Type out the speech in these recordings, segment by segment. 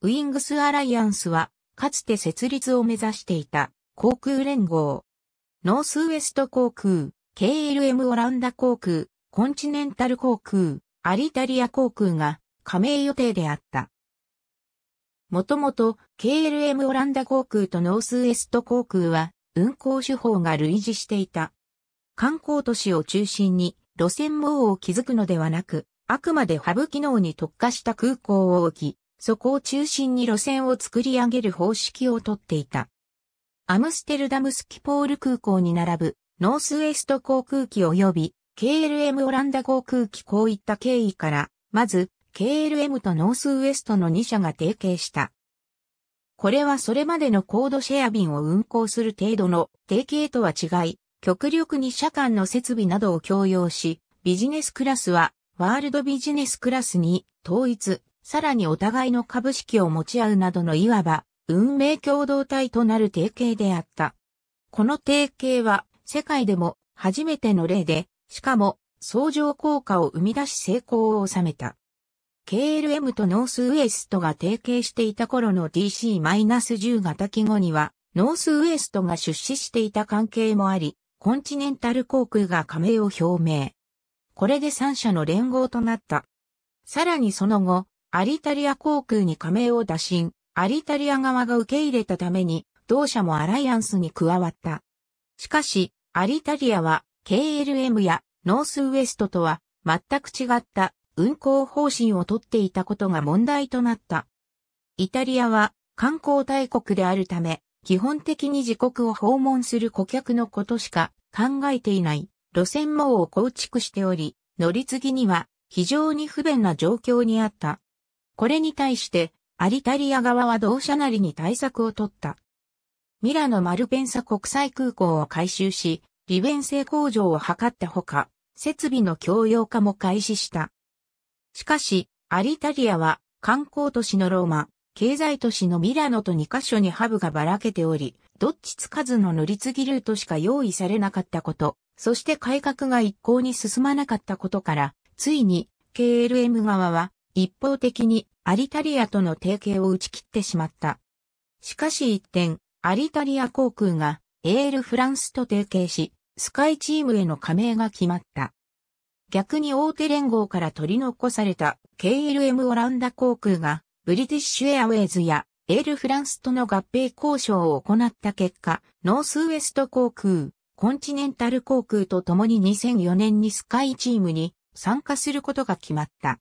ウィングス・アライアンスは、かつて設立を目指していた航空連合。ノースウエスト航空、KLM オランダ航空、コンチネンタル航空、アリタリア航空が加盟予定であった。もともと KLM オランダ航空とノースウエスト航空は運航手法が類似していた。観光都市を中心に路線網を築くのではなく、あくまでハブ機能に特化した空港を置き、そこを中心に路線を作り上げる方式をとっていた。アムステルダムスキポール空港に並ぶノースウェスト航空機及び KLM オランダ航空機こういった経緯から、まず KLM とノースウェストの2社が提携した。これはそれまでのコードシェア便を運行する程度の提携とは違い、極力に社間の設備などを強要し、ビジネスクラスはワールドビジネスクラスに統一、さらにお互いの株式を持ち合うなどのいわば、運命共同体となる提携であった。この提携は、世界でも初めての例で、しかも、相乗効果を生み出し成功を収めた。KLM とノースウエストが提携していた頃の DC-10 型機後には、ノースウエストが出資していた関係もあり、コンチネンタル航空が加盟を表明。これで3社の連合となった。さらにその後、アリタリア航空に加盟を打診、アリタリア側が受け入れたために、同社もアライアンスに加わった。しかし、アリタリアは KLM やノースウエストとは全く違った運航方針をとっていたことが問題となった。イタリアは観光大国であるため、基本的に自国を訪問する顧客のことしか考えていない路線網を構築しており、乗り継ぎには非常に不便な状況にあった。これに対して、アリタリア側は同社なりに対策を取った。ミラノ・マルペンサ国際空港を改修し、利便性向上を図ったほか、設備の共用化も開始した。しかし、アリタリアは観光都市のローマ、経済都市のミラノと2カ所にハブがばらけており、どっちつかずの乗り継ぎルートしか用意されなかったこと、そして改革が一向に進まなかったことから、ついに KLM 側は一方的にアリタリアとの提携を打ち切ってしまった。しかし一点、アリタリア航空がエールフランスと提携し、スカイチームへの加盟が決まった。逆に大手連合から取り残された KLM オランダ航空がブリティッシュエアウェイズやエールフランスとの合併交渉を行った結果、ノースウエスト航空、コンチネンタル航空と共に2004年にスカイチームに参加することが決まった。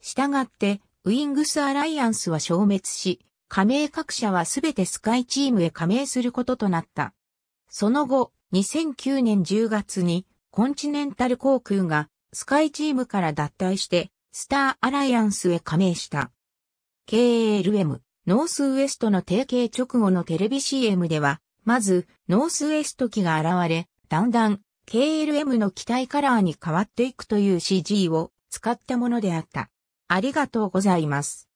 したがって、ウィングス・アライアンスは消滅し、加盟各社はすべてスカイチームへ加盟することとなった。その後、2009年10月に、コンチネンタル航空がスカイチームから脱退して、スターアライアンスへ加盟した。KLM、ノースウエストの提携直後のテレビ CM では、まず、ノースウエスト機が現れ、だんだん KLM の機体カラーに変わっていくという CG を使ったものであった。ありがとうございます。